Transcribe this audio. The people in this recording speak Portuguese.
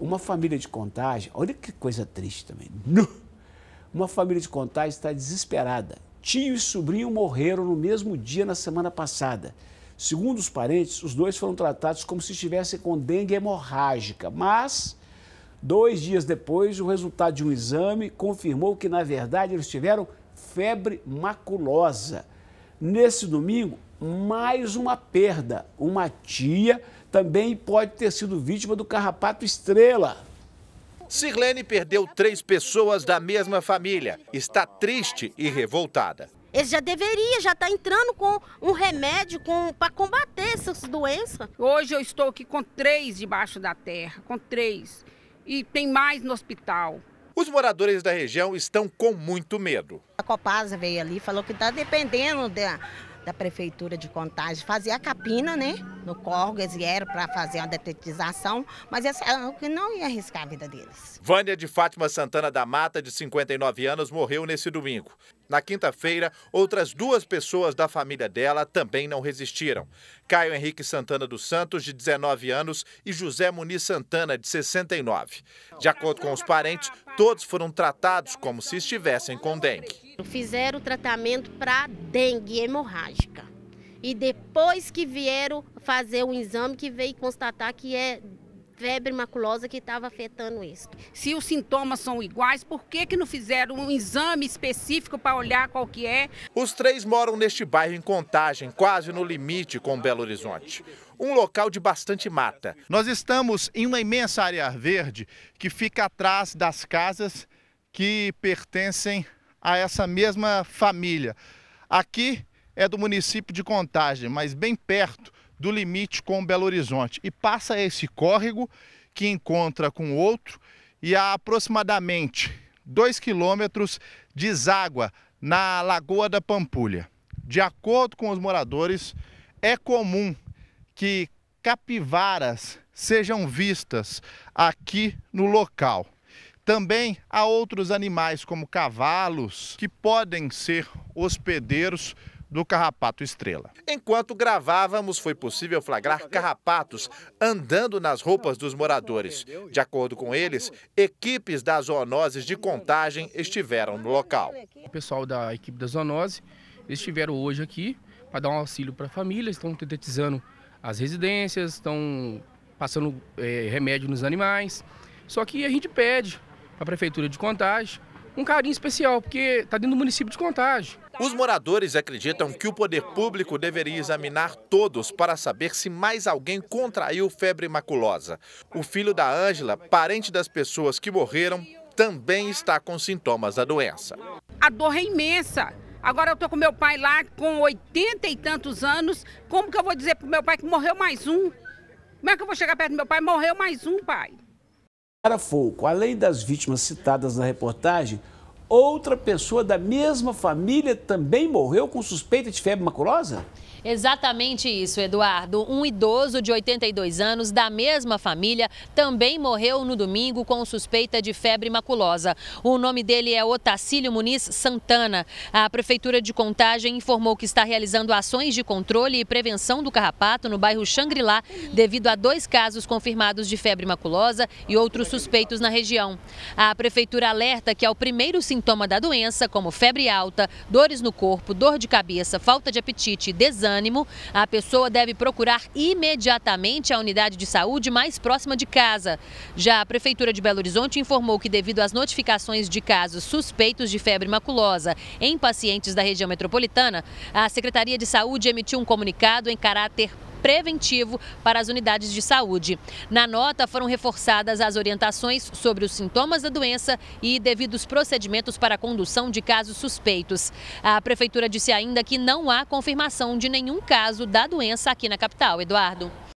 Uma família de contagem, olha que coisa triste também. Uma família de contagem está desesperada. Tio e sobrinho morreram no mesmo dia na semana passada. Segundo os parentes, os dois foram tratados como se estivessem com dengue hemorrágica, mas dois dias depois, o resultado de um exame confirmou que, na verdade, eles tiveram febre maculosa. Nesse domingo, mais uma perda. Uma tia também pode ter sido vítima do carrapato estrela. Sirlene perdeu três pessoas da mesma família. Está triste e revoltada. Ele já deveria, já está entrando com um remédio com, para combater essas doenças. Hoje eu estou aqui com três debaixo da terra, com três. E tem mais no hospital. Os moradores da região estão com muito medo. A Copasa veio ali e falou que está dependendo da, da Prefeitura de Contagem fazia a capina, né? No corgo, eles vieram para fazer uma detetização, mas é o que não ia arriscar a vida deles. Vânia de Fátima Santana da Mata, de 59 anos, morreu nesse domingo. Na quinta-feira, outras duas pessoas da família dela também não resistiram. Caio Henrique Santana dos Santos, de 19 anos, e José Muniz Santana, de 69. De acordo com os parentes, todos foram tratados como se estivessem com dengue. Fizeram o tratamento para dengue hemorrágica. E depois que vieram fazer o exame que veio constatar que é febre maculosa que estava afetando isso. Se os sintomas são iguais, por que, que não fizeram um exame específico para olhar qual que é? Os três moram neste bairro em Contagem, quase no limite com Belo Horizonte. Um local de bastante mata. Nós estamos em uma imensa área verde que fica atrás das casas que pertencem a essa mesma família. Aqui é do município de Contagem, mas bem perto do limite com Belo Horizonte. E passa esse córrego que encontra com outro e há aproximadamente 2 quilômetros de deságua na Lagoa da Pampulha. De acordo com os moradores, é comum que capivaras sejam vistas aqui no local. Também há outros animais, como cavalos, que podem ser hospedeiros do carrapato estrela. Enquanto gravávamos, foi possível flagrar carrapatos andando nas roupas dos moradores. De acordo com eles, equipes da zoonoses de contagem estiveram no local. O pessoal da equipe da zoonose estiveram hoje aqui para dar um auxílio para a família, estão tetetizando as residências, estão passando é, remédio nos animais. Só que a gente pede a Prefeitura de Contagem um carinho especial, porque está dentro do município de Contagem. Os moradores acreditam que o poder público deveria examinar todos para saber se mais alguém contraiu febre maculosa. O filho da Ângela, parente das pessoas que morreram, também está com sintomas da doença. A dor é imensa. Agora eu estou com meu pai lá com 80 e tantos anos. Como que eu vou dizer para o meu pai que morreu mais um? Como é que eu vou chegar perto do meu pai? Morreu mais um, pai. Para além das vítimas citadas na reportagem, outra pessoa da mesma família também morreu com suspeita de febre maculosa? Exatamente isso, Eduardo. Um idoso de 82 anos, da mesma família, também morreu no domingo com suspeita de febre maculosa. O nome dele é Otacílio Muniz Santana. A Prefeitura de Contagem informou que está realizando ações de controle e prevenção do carrapato no bairro Xangri-Lá, devido a dois casos confirmados de febre maculosa e outros suspeitos na região. A Prefeitura alerta que ao primeiro sintoma sintoma da doença, como febre alta, dores no corpo, dor de cabeça, falta de apetite e desânimo, a pessoa deve procurar imediatamente a unidade de saúde mais próxima de casa. Já a Prefeitura de Belo Horizonte informou que, devido às notificações de casos suspeitos de febre maculosa em pacientes da região metropolitana, a Secretaria de Saúde emitiu um comunicado em caráter preventivo para as unidades de saúde. Na nota foram reforçadas as orientações sobre os sintomas da doença e devidos procedimentos para a condução de casos suspeitos. A prefeitura disse ainda que não há confirmação de nenhum caso da doença aqui na capital, Eduardo.